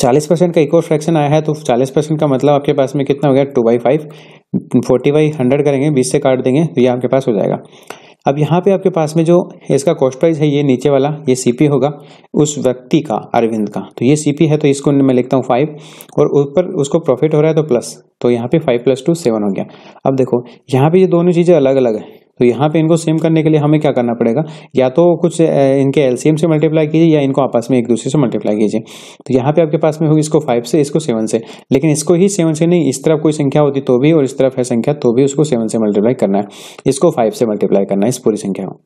चालीस परसेंट का एक और फ्रैक्शन आया है तो चालीस परसेंट का मतलब आपके पास में कितना हो गया two by five forty by hundred करेंगे बीस से काट देंगे तो ये आपके पास हो जाएगा अब यहाँ पे आपके पास में जो इसका कॉस्ट प्राइस है ये नीचे वाला ये सीपी होगा उस व्यक्ति का अरविंद का तो ये सीपी है तो इसको मैं लिखता हूँ फाइव और ऊपर उसको प्रॉफिट हो रहा है तो प्लस तो यहाँ पे फाइव प्लस टू सेवन हो गया अब देखो यहाँ पे ये दोनों चीज़ें अलग अलग है तो यहाँ पे इनको सेम करने के लिए हमें क्या करना पड़ेगा या तो कुछ इनके एलसीएम से मल्टीप्लाई कीजिए या इनको आपस में एक दूसरे से मल्टीप्लाई कीजिए तो यहाँ पे आपके पास में होगी इसको फाइव से इसको सेवन से लेकिन इसको ही सेवन से नहीं इस तरफ कोई संख्या होती तो भी और इस तरफ है संख्या तो भी उसको सेवन से मल्टीप्लाई करना है इसको फाइव से मल्टीप्लाई करना है इस पूरी संख्या को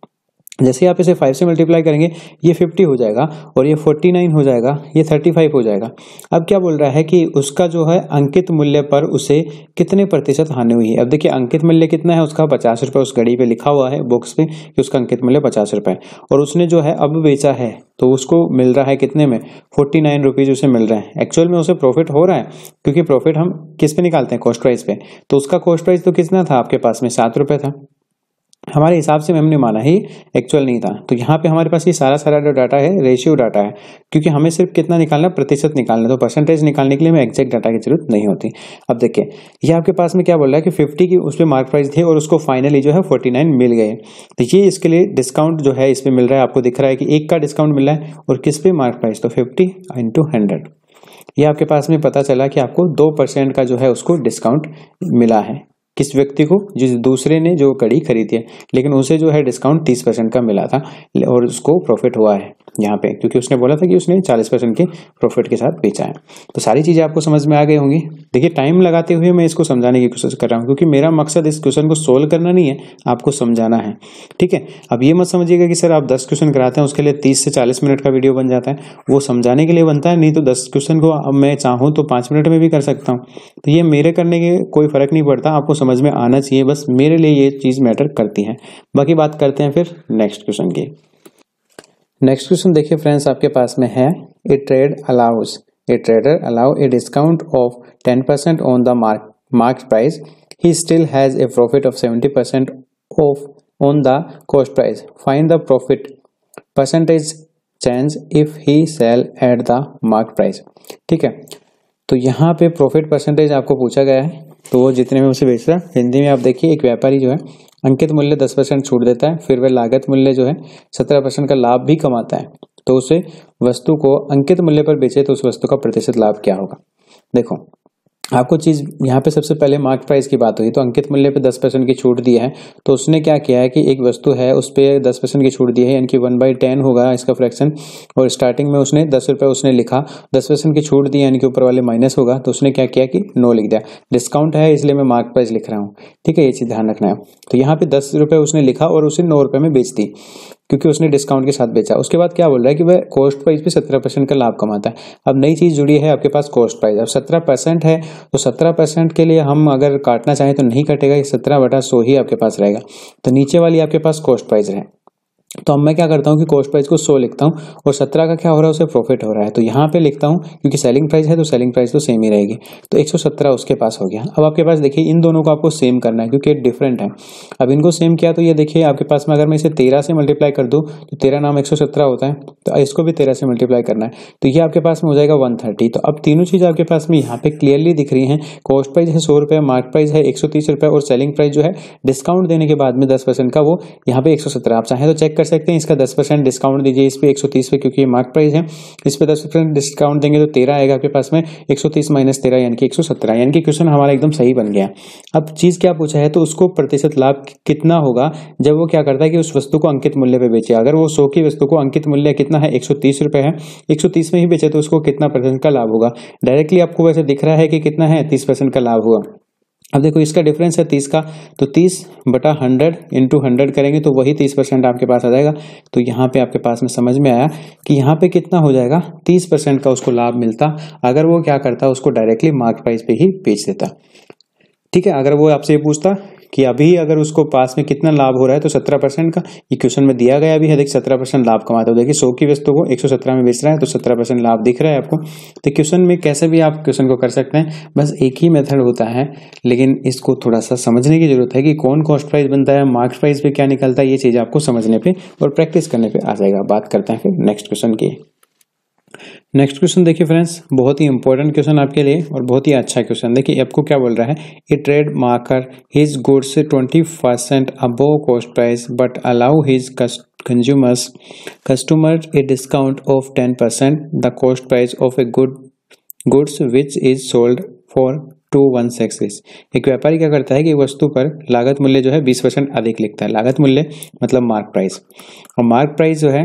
जैसे आप इसे फाइव से मल्टीप्लाई करेंगे ये फिफ्टी हो जाएगा और ये फोर्टी नाइन हो जाएगा ये थर्टी फाइव हो जाएगा अब क्या बोल रहा है कि उसका जो है अंकित मूल्य पर उसे कितने प्रतिशत हानि हुई है अब देखिए अंकित मूल्य कितना है उसका पचास रुपये उस घड़ी पे लिखा हुआ है बुक्स में कि उसका अंकित मूल्य पचास रुपये और उसने जो है अब बेचा है तो उसको मिल रहा है कितने में फोर्टी नाइन रुपीज़ उसे मिल रहा है एक्चुअल में उसे प्रॉफिट हो रहा है क्योंकि प्रॉफिट हम किस पे निकालते हैं कॉस्ट प्राइस पे तो उसका कॉस्ट प्राइस तो कितना था आपके पास में सात रुपये था हमारे हिसाब से हमने माना ही एक्चुअल नहीं था तो यहाँ पे हमारे पास ये सारा सारा जो डाटा है रेशियो डाटा है क्योंकि हमें सिर्फ कितना निकालना प्रतिशत निकालना तो परसेंटेज निकालने के लिए हमें एक्जैक्ट डाटा की जरूरत नहीं होती अब देखिए ये आपके पास में क्या बोल रहा है कि फिफ्टी की उस पर मार्क प्राइस थी और उसको फाइनली जो है फोर्टी नाइन मिल गए तो ये इसके लिए डिस्काउंट जो है इस पर मिल रहा है आपको दिख रहा है कि एक का डिस्काउंट मिल रहा है और किस पे मार्क प्राइस तो फिफ्टी इंटू हंड्रेड ये आपके पास में पता चला कि आपको दो परसेंट का जो है उसको डिस्काउंट मिला है किस व्यक्ति को जिस दूसरे ने जो कड़ी खरीदी है लेकिन उसे जो है डिस्काउंट तीस परसेंट का मिला था और उसको प्रॉफिट हुआ है यहाँ पे क्योंकि उसने बोला था कि उसने 40 परसेंट के प्रॉफिट के साथ बेचा है तो सारी चीज़ें आपको समझ में आ गई होंगी देखिए टाइम लगाते हुए मैं इसको समझाने की कोशिश कर रहा हूँ क्योंकि मेरा मकसद इस क्वेश्चन को सोल्व करना नहीं है आपको समझाना है ठीक है अब ये मत समझिएगा कि सर आप दस क्वेश्चन कराते हैं उसके लिए तीस से चालीस मिनट का वीडियो बन जाता है वो समझाने के लिए बनता है नहीं तो दस क्वेश्चन को अब मैं चाहूँ तो पाँच मिनट में भी कर सकता हूँ तो ये मेरे करने के कोई फ़र्क नहीं पड़ता आपको समझ में आना चाहिए बस मेरे लिए ये चीज़ मैटर करती है बाकी बात करते हैं फिर नेक्स्ट क्वेश्चन की नेक्स्ट क्वेश्चन देखिए फ्रेंड्स आपके पास में है a trade allows a trader allow a discount of ten percent on the mark market price he still has a profit of seventy percent of on the cost price find the profit percentage change if he sell at the mark price ठीक है तो यहाँ पे profit percentage आपको पूछा गया है तो वो जितने में उसे बेच रहा है हिंदी में आप देखिए एक व्यापारी जो है अंकित मूल्य दस परसेंट छूट देता है फिर वह लागत मूल्य जो है सत्रह परसेंट का लाभ भी कमाता है तो उसे वस्तु को अंकित मूल्य पर बेचे तो उस वस्तु का प्रतिशत लाभ क्या होगा देखो आपको चीज़ यहाँ पे सबसे पहले मार्केट प्राइस की बात हुई तो अंकित मूल्य पे 10 परसेंट की छूट दी है तो उसने क्या किया है कि एक वस्तु है उस पर दस परसेंट की छूट दी है यानी कि वन बाई टेन होगा इसका फ्रैक्शन और स्टार्टिंग में उसने दस रुपये उसने लिखा दस परसेंट की छूट दी यानी कि ऊपर वाले माइनस होगा तो उसने क्या किया कि नो लिख दिया डिस्काउंट है इसलिए मैं मार्क प्राइस लिख रहा हूँ ठीक है ये चीज़ ध्यान रखना है तो यहाँ पे दस उसने लिखा और उसे नौ में बेच दी क्योंकि उसने डिस्काउंट के साथ बेचा उसके बाद क्या बोल रहा है कि वह कॉस्ट प्राइस भी सत्रह परसेंट का लाभ कमाता है अब नई चीज़ जुड़ी है आपके पास कॉस्ट प्राइस अब सत्रह परसेंट है तो सत्रह परसेंट के लिए हम अगर काटना चाहें तो नहीं कटेगा ये सत्रह बटा सो ही आपके पास रहेगा तो नीचे वाली आपके पास कॉस्ट प्राइस है तो अब मैं क्या करता हूँ कि कॉस्ट प्राइस को सौ लिखता हूँ और सत्रह का क्या हो रहा है उसे प्रॉफिट हो रहा है तो यहाँ पे लिखता हूँ क्योंकि सेलिंग प्राइस है तो सेलिंग प्राइस तो सेम ही रहेगी तो एक सौ सत्रह उसके पास हो गया अब आपके पास देखिए इन दोनों को आपको सेम करना है क्योंकि डिफरेंट है अब इनको सेम किया तो ये देखिए आपके पास में अगर मैं इसे तेरह से मल्टीप्लाई कर दूँ तो तेरह नाम एक सौ सत्रह होता है तो इसको भी तेरह से मल्टीप्लाई करना है तो ये आपके पास में हो जाएगा वन थर्टी तो अब तीनों चीज़ आपके पास में यहाँ पे क्लियरली दिख रही है कॉस्ट प्राइस है सौ रुपये मार्क प्राइस है एक सौ तीस रुपये और सेलिंग प्राइस जो है डिस्काउंट देने के बाद में दस परसेंट का वो यहाँ पे एक सौ सत्रह आप चाहें तो चेक कर सकते हैं इसका दस परसेंट डिस्काउंट दीजिए इस पर एक सौ तीस पे क्योंकि ये मार्क प्राइस है इस पर दस परसेंट डिस्काउंट देंगे तो तेरह आएगा आपके पास में एक सौ तीस माइनस तेरह यानी कि एक सौ सत्रह यानी कि क्वेश्चन हमारा एकदम सही बन गया अब चीज़ क्या पूछा है तो उसको प्रतिशत लाभ कितना होगा जब वो क्या करता है कि उस वस्तु को अंकित मूल्य पर बेचे अगर वो सौ की वस्तु को अंकित मूल्य कितना है एक सौ है एक में ही बेचे तो उसको कितना परसेंट का लाभ होगा डायरेक्टली आपको वैसे दिख रहा है कि कितना है तीस का लाभ होगा अब देखो इसका डिफरेंस है तीस का तो तीस बटा हंड्रेड इंटू हंड्रेड करेंगे तो वही तीस परसेंट आपके पास आ जाएगा तो यहाँ पे आपके पास में समझ में आया कि यहाँ पे कितना हो जाएगा तीस परसेंट का उसको लाभ मिलता अगर वो क्या करता उसको डायरेक्टली मार्केट प्राइस पे ही बेच देता ठीक है अगर वो आपसे ये पूछता कि अभी अगर उसको पास में कितना लाभ हो रहा है तो सत्रह परसेंट का ये क्वेश्चन में दिया गया अभी है देखिए सत्रह परसेंट लाभ कमाता हो देखिए सौ की वस्तु को एक सौ सत्रह में बेच रहा है तो सत्रह परसेंट लाभ दिख रहा है आपको तो क्वेश्चन में कैसे भी आप क्वेश्चन को कर सकते हैं बस एक ही मेथड होता है लेकिन इसको थोड़ा सा समझने की जरूरत है कि कौन कॉस्ट प्राइस बनता है मार्क्स प्राइस पर क्या निकलता है ये चीज़ आपको समझने पर और प्रैक्टिस करने पर आ जाएगा बात करते हैं फिर नेक्स्ट क्वेश्चन की नेक्स्ट क्वेश्चन देखिए फ्रेंड्स बहुत ही इंपॉर्टेंट क्वेश्चन आपके लिए और बहुत ही अच्छा क्वेश्चन देखिए आपको क्या बोल रहा है a trade marker his goods twenty percent above cost price but allow his customer a discount of ten percent the cost price of a good goods which is sold for two one sixes एक व्यापारी क्या करता है कि वस्तु पर लागत मूल्य जो है बीस परसेंट अधिक लिखता है लागत मूल्य मतलब मार्क प्राइस और मार्क प्राइस जो है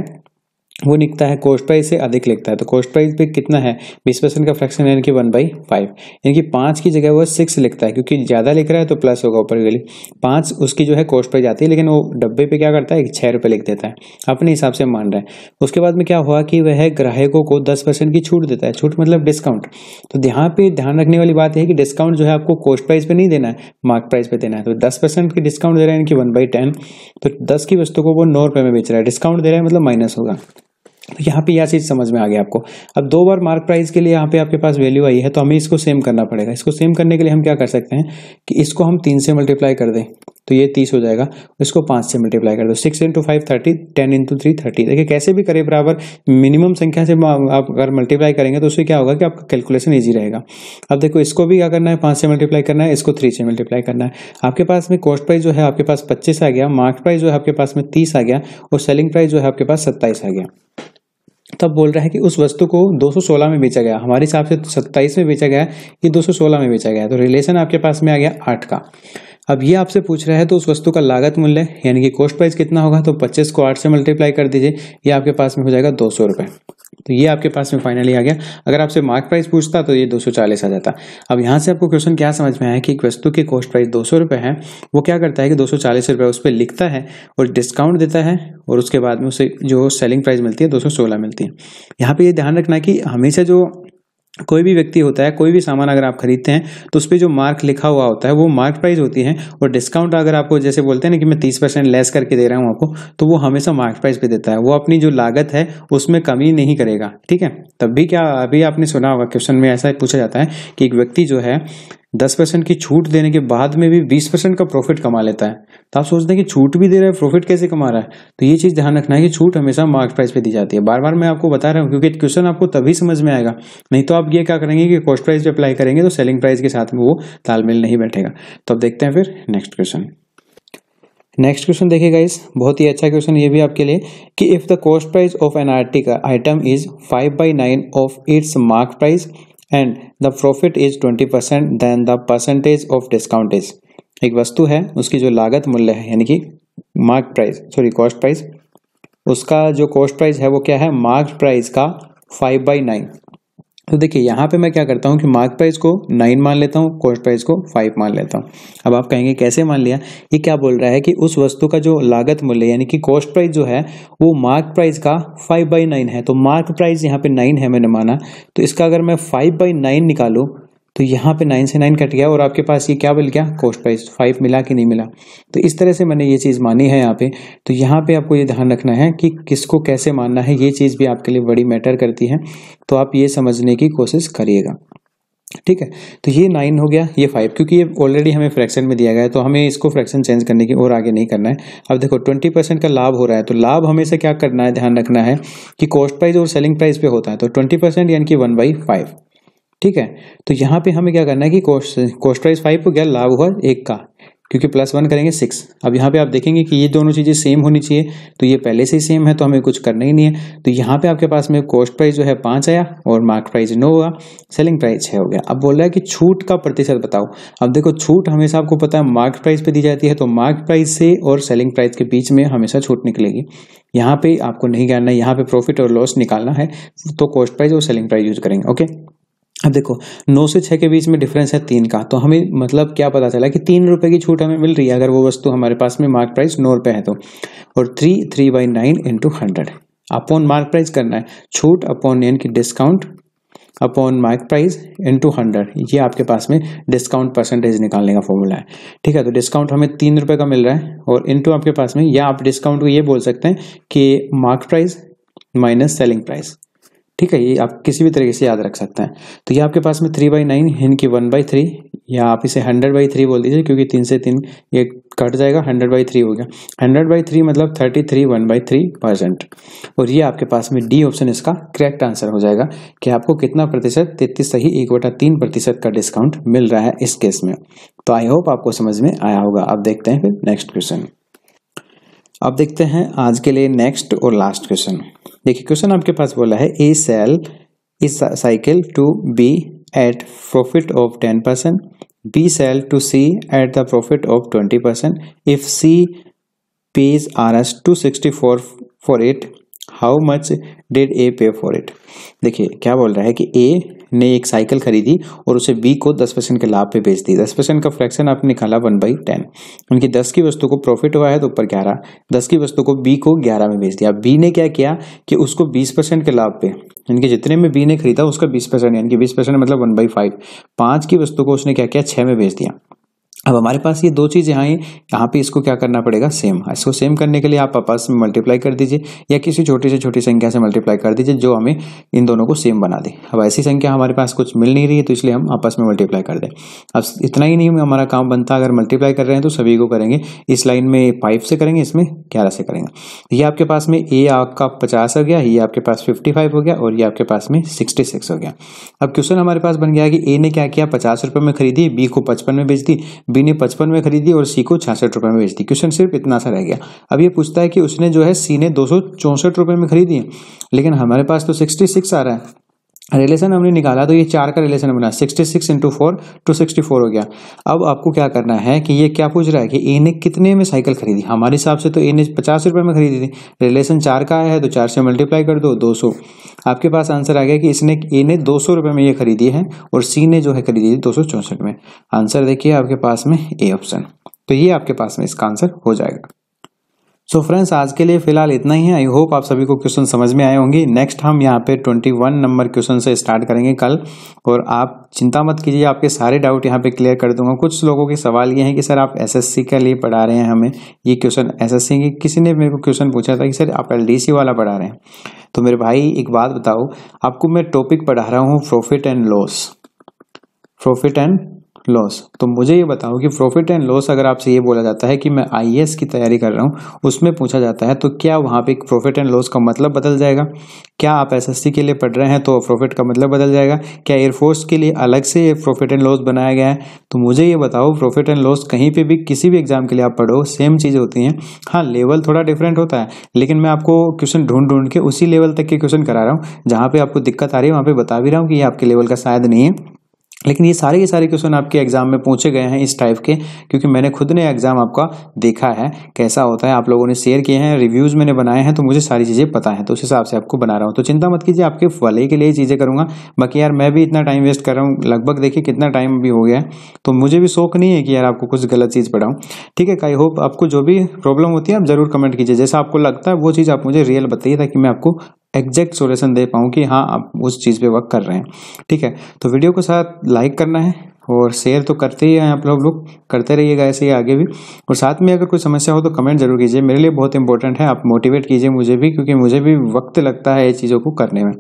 वो लिखता है कोस्ट प्राइस से अधिक लिखता है तो कोस्ट प्राइस पे कितना है बीस परसेंट का फ्रैक्शन है इनकी वन बाई फाइव यानी कि पाँच की जगह वो सिक्स लिखता है क्योंकि ज़्यादा लिख रहा है तो प्लस होगा ऊपर के लिए पाँच उसकी जो है कोस्ट प्राइस आती है लेकिन वो डब्बे पे क्या करता है एक छः रुपये लिख देता है अपने हिसाब से मान रहा है उसके बाद में क्या हुआ कि वह ग्राहकों को दस परसेंट की छूट देता है छूट मतलब डिस्काउंट तो यहाँ पे ध्यान रखने वाली बात है कि डिस्काउंट जो है आपको कोस्ट प्राइस पर नहीं देना है मार्क प्राइस पर देना है तो दस परसेंट की डिस्काउंट दे रहा है इनकी वन बाई टेन तो दस की वस्तु को वो नौ रुपये में बेच रहा है डिस्काउंट दे रहा है मतलब माइनस होगा यहाँ पे यह चीज़ समझ में आ गया आपको अब दो बार मार्क प्राइस के लिए यहाँ पे आपके पास वैल्यू आई है तो हमें इसको सेम करना पड़ेगा इसको सेम करने के लिए हम क्या कर सकते हैं कि इसको हम तीन से मल्टीप्लाई कर दें तो ये तीस हो जाएगा इसको पांच से मल्टीप्लाई कर दो six into five thirty ten into three thirty देखिए कैसे भी करें बराबर मिनिमम संख्या से आप अगर मल्टीप्लाई करेंगे तो उससे क्या होगा कि आपका कैलकुलेशन ईजी रहेगा अब देखो इसको भी क्या करना है पांच से मल्टीप्लाई करना है इसको थ्री से मल्टीप्लाई करना है आपके पास में कॉस्ट प्राइस जो है आपके पास पच्चीस आ गया मार्क प्राइस जो है आपके पास में तीस आ गया और सेलिंग प्राइस जो है आपके पास सत्ताईस आ गया तब बोल रहा है कि उस वस्तु को 216 में बेचा गया हमारे हिसाब से तो सत्ताईस में बेचा गया ये 216 में बेचा गया तो रिलेशन आपके पास में आ गया आठ का अब ये आपसे पूछ रहा है तो उस वस्तु का लागत मूल्य यानी कि कॉस्ट प्राइस कितना होगा तो पच्चीस को आठ से मल्टीप्लाई कर दीजिए ये आपके पास में हो जाएगा दो सौ रुपये तो ये आपके पास में फाइनली आ गया अगर आपसे मार्क प्राइस पूछता तो ये 240 आ जाता अब यहाँ से आपको क्वेश्चन क्या समझ में आया कि एक वस्तु की कॉस्ट प्राइस दो सौ है वो क्या करता है कि दो सौ उस पर लिखता है और डिस्काउंट देता है और उसके बाद में उसे जो सेलिंग प्राइस मिलती है दो मिलती है यहाँ पर ये ध्यान रखना कि हमेशा जो कोई भी व्यक्ति होता है कोई भी सामान अगर आप खरीदते हैं तो उस पर जो मार्क लिखा हुआ होता है वो मार्क प्राइस होती है और डिस्काउंट अगर आपको जैसे बोलते हैं ना कि मैं तीस परसेंट लेस करके दे रहा हूँ आपको तो वो हमेशा मार्क प्राइस पे देता है वो अपनी जो लागत है उसमें कमी नहीं करेगा ठीक है तब भी क्या अभी आपने सुना होगा क्वेश्चन में ऐसा पूछा जाता है कि एक व्यक्ति जो है दस परसेंट की छूट देने के बाद में भी बीस परसेंट का प्रॉफिट कमा लेता है तो आप सोचते हैं कि छूट भी दे रहा है प्रॉफिट कैसे कमा रहा है तो ये चीज़ ध्यान रखना है कि छूट हमेशा मार्क प्राइस पे दी जाती है बार बार मैं आपको बता रहा हूँ क्योंकि क्वेश्चन आपको तभी समझ में आएगा नहीं तो आप ये क्या करेंगे कि कॉस्ट प्राइस पे अप्लाई करेंगे तो सेलिंग प्राइस के साथ में वो तालमेल नहीं बैठेगा तो अब देखते हैं फिर नेक्स्ट क्वेश्चन नेक्स्ट क्वेश्चन देखिएगा इस बहुत ही अच्छा क्वेश्चन ये भी आपके लिए कि if the cost price of an article item is five by nine of its mark price and the profit is twenty percent then the percentage of discount is एक वस्तु है उसकी जो लागत मूल्य है यानी कि mark price sorry cost price उसका जो कॉस्ट प्राइस है वो क्या है मार्क प्राइस का फाइव बाई नाइन तो देखिए यहाँ पे मैं क्या करता हूँ कि मार्क प्राइस को नाइन मान लेता हूँ कॉस्ट प्राइस को फाइव मान लेता हूँ अब आप कहेंगे कैसे मान लिया ये क्या बोल रहा है कि उस वस्तु का जो लागत मूल्य यानी कि कॉस्ट प्राइस जो है वो मार्क प्राइस का फाइव बाई नाइन है तो मार्क प्राइस यहाँ पे नाइन है मैंने माना तो इसका अगर मैं फाइव बाई नाइन निकालू तो यहाँ पे नाइन से नाइन कट गया और आपके पास ये क्या मिल गया कॉस्ट प्राइस फाइव मिला कि नहीं मिला तो इस तरह से मैंने ये चीज़ मानी है यहाँ पे तो यहाँ पे आपको ये ध्यान रखना है कि किसको कैसे मानना है ये चीज़ भी आपके लिए बड़ी मैटर करती है तो आप ये समझने की कोशिश करिएगा ठीक है तो ये नाइन हो गया ये फाइव क्योंकि ये ऑलरेडी हमें फ्रैक्शन में दिया गया है तो हमें इसको फ्रैक्शन चेंज करने की और आगे नहीं करना है अब देखो ट्वेंटी परसेंट का लाभ हो रहा है तो लाभ हमेशा क्या करना है ध्यान रखना है कि कॉस्ट प्राइस और सेलिंग प्राइस पे होता है तो ट्वेंटी परसेंट यानी कि वन बाई फाइव ठीक है तो यहाँ पे हमें क्या करना है कि कोस्ट प्राइस फाइव को क्या लाभ हुआ एक का क्योंकि प्लस वन करेंगे सिक्स अब यहाँ पे आप देखेंगे कि ये दोनों चीज़ें सेम होनी चाहिए तो ये पहले से ही सेम है तो हमें कुछ करना ही नहीं है तो यहाँ पे आपके पास में कॉस्ट प्राइस जो है पाँच आया और मार्क प्राइस नौ हुआ सेलिंग प्राइस छः हो गया अब बोल रहा है कि छूट का प्रतिशत बताओ अब देखो छूट हमेशा आपको पता है मार्क प्राइस पर दी जाती है तो मार्क प्राइस से और सेलिंग प्राइस के बीच में हमेशा छूट निकलेगी यहाँ पे आपको नहीं जानना है यहाँ पे प्रॉफिट और लॉस निकालना है तो कॉस्ट प्राइस और सेलिंग प्राइस यूज करेंगे ओके अब देखो नौ से छः के बीच में डिफरेंस है तीन का तो हमें मतलब क्या पता चला कि तीन रुपये की छूट हमें मिल रही है अगर वो वस्तु हमारे पास में मार्क प्राइस नौ रुपये है तो और three three by nine into hundred upon mark price करना है छूट अपॉन यानी कि discount upon mark price into hundred ये आपके पास में डिस्काउंट परसेंटेज निकालने का फॉर्मूला है ठीक है तो डिस्काउंट हमें तीन रुपये का मिल रहा है और इंटू आपके पास में या आप डिस्काउंट को ये बोल सकते हैं कि mark price minus selling price ठीक है ये आप किसी भी तरीके से याद रख सकते हैं तो ये आपके पास में थ्री बाई नाइन हिन की वन बाई थ्री या आप इसे हंड्रेड बाई थ्री बोल दीजिए क्योंकि तीन से तीन ये कट जाएगा हंड्रेड बाई थ्री हो गया हंड्रेड बाई थ्री मतलब thirty three one by three percent और ये आपके पास में डी ऑप्शन इसका करेक्ट आंसर हो जाएगा कि आपको कितना प्रतिशत तैतीस सही एक बटा तीन प्रतिशत का डिस्काउंट मिल रहा है इस केस में तो आई होप आपको समझ में आया होगा अब देखते हैं फिर नेक्स्ट क्वेश्चन अब देखते हैं आज के लिए नेक्स्ट और लास्ट क्वेश्चन देखिए क्वेश्चन आपके पास बोला है A sell his cycle to B at profit of ten percent B sell to C at the profit of twenty percent if C pays R S two sixty four for it how much did A pay for it देखिए क्या बोल रहा है कि ए ने एक cycle खरीदी और उसे बी को दस परसेंट के लाभ पे बेच दी दस परसेंट का फ्रैक्शन आपने निकाला वन बाई टेन उनकी दस की वस्तु को प्रॉफिट हुआ है तो ऊपर ग्यारह दस की वस्तु को बी को ग्यारह में बेच दिया बी ने क्या किया कि उसको बीस परसेंट के लाभ पे यानी जितने में बी ने खरीदा उसका बीस परसेंट यानी कि बीस परसेंट मतलब वन बाई फाइव पाँच की वस्तु को उसने क्या किया छः में बेच दिया अब हमारे पास ये दो चीज़ें आई यहाँ पे इसको क्या करना पड़ेगा सेम इसको सेम करने के लिए आप आपस में मल्टीप्लाई कर दीजिए या किसी छोटी से छोटी संख्या से मल्टीप्लाई कर दीजिए जो हमें इन दोनों को सेम बना दे अब ऐसी संख्या हमारे पास कुछ मिल नहीं रही है तो इसलिए हम आपस में मल्टीप्लाई कर दें अब इतना ही नहीं हमारा काम बनता अगर मल्टीप्लाई कर रहे हैं तो सभी को करेंगे इस लाइन में फाइव से करेंगे इसमें ग्यारह से करेंगे ये आपके पास में ए आपका पचास हो गया ये आपके पास फिफ्टी फाइव हो गया और ये आपके पास में सिक्सटी सिक्स हो गया अब क्वेश्चन हमारे पास बन गया कि ए ने क्या किया पचास रुपये में खरीदी बी को पचपन में बेच दी बी ने पचपन में खरीदी और सी को छियासठ रुपये में बेच दी क्वेश्चन सिर्फ इतना सा रह गया अब ये पूछता है कि उसने जो है सी ने दो सौ चौंसठ रुपये में खरीदी है लेकिन हमारे पास तो सिक्सटी सिक्स आ रहा है रिलेशन हमने निकाला तो ये चार का रिलेशन बना sixty six into four two sixty four हो गया अब आपको क्या करना है कि ये क्या पूछ रहा है कि ए ने कितने में साइकिल खरीदी हमारे हिसाब से तो ए ने पचास रुपये में खरीदी थी रिलेशन चार का है तो चार से मल्टीप्लाई कर दो दो सौ आपके पास आंसर आ गया कि इसने ए ने दो सौ रुपये में ये खरीदी है और सी ने जो है खरीदी थी दो सौ चौंसठ में आंसर देखिए आपके पास में ए ऑप्शन तो ये आपके पास में इसका आंसर हो जाएगा सो so फ्रेंड्स आज के लिए फिलहाल इतना ही है आई होप आप सभी को क्वेश्चन समझ में आए होंगे नेक्स्ट हम यहाँ पे 21 नंबर क्वेश्चन से स्टार्ट करेंगे कल और आप चिंता मत कीजिए आपके सारे डाउट यहाँ पे क्लियर कर दूंगा कुछ लोगों के सवाल ये हैं कि सर आप एसएससी के लिए पढ़ा रहे हैं हमें ये क्वेश्चन एस सी के किसी ने मेरे को क्वेश्चन पूछा था कि सर आप सी वाला पढ़ा रहे हैं तो मेरे भाई एक बात बताओ आपको मैं टॉपिक पढ़ा रहा हूँ profit and loss profit and loss तो मुझे ये बताओ कि प्रॉफिट एंड लॉस अगर आपसे ये बोला जाता है कि मैं आई की तैयारी कर रहा हूँ उसमें पूछा जाता है तो क्या वहाँ पे प्रॉफिट एंड लॉस का मतलब बदल जाएगा क्या आप एस के लिए पढ़ रहे हैं तो प्रॉफिट का मतलब बदल जाएगा क्या एयरफोर्स के लिए अलग से प्रॉफिट एंड लॉस बनाया गया है तो मुझे ये बताओ प्रॉफिट एंड लॉस कहीं पर भी किसी भी एग्जाम के लिए आप पढ़ो सेम चीज़ होती है हाँ लेवल थोड़ा डिफरेंट होता है लेकिन मैं आपको क्वेश्चन ढूंढ ढूंढ के उसी लेवल तक के क्वेश्चन करा रहा हूँ जहाँ पर आपको दिक्कत आ रही है वहाँ पे बता भी रहा हूँ कि ये आपके लेवल का शायद नहीं है लेकिन ये सारे के सारे क्वेश्चन आपके एग्जाम में पूछे गए हैं इस टाइप के क्योंकि मैंने खुद ने एग्जाम आपका देखा है कैसा होता है आप लोगों ने शेयर किए हैं रिव्यूज मैंने बनाए हैं तो मुझे सारी चीज़ें पता है तो उस हिसाब से आपको बना रहा हूँ तो चिंता मत कीजिए आपके वाले के लिए चीज़ें करूंगा बाकी यार मैं भी इतना टाइम वेस्ट कर रहा हूँ लगभग देखिए कितना टाइम भी हो गया है तो मुझे भी शौक नहीं है कि यार आपको कुछ गलत चीज़ पढ़ाऊँ ठीक है आई होप आपको जो भी प्रॉब्लम होती है आप जरूर कमेंट कीजिए जैसा आपको लगता है वो चीज़ आप मुझे रियल बताइए ताकि मैं आपको एग्जैक्ट सोल्यूशन दे पाऊँ कि हाँ आप उस चीज़ पर वर्क कर रहे हैं ठीक है तो वीडियो को साथ लाइक करना है और शेयर तो करते ही हैं आप लोग लोग करते रहिएगा ऐसे ही आगे भी और साथ में अगर कोई समस्या हो तो कमेंट जरूर कीजिए मेरे लिए बहुत इंपॉर्टेंट है आप मोटिवेट कीजिए मुझे भी क्योंकि मुझे भी वक्त लगता है ये चीज़ों को करने में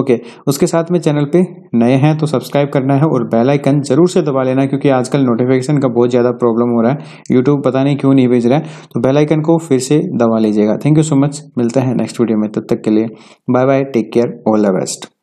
ओके उसके साथ में चैनल पे नए हैं तो सब्सक्राइब करना है और बेल आइकन जरूर से दबा लेना क्योंकि आजकल नोटिफिकेशन का बहुत ज़्यादा प्रॉब्लम हो रहा है यूट्यूब पता नहीं क्यों नहीं भेज रहा है तो बेल आइकन को फिर से दबा लीजिएगा थैंक यू सो मच मिलता है नेक्स्ट वीडियो में तब तक के लिए bye bye take care all the best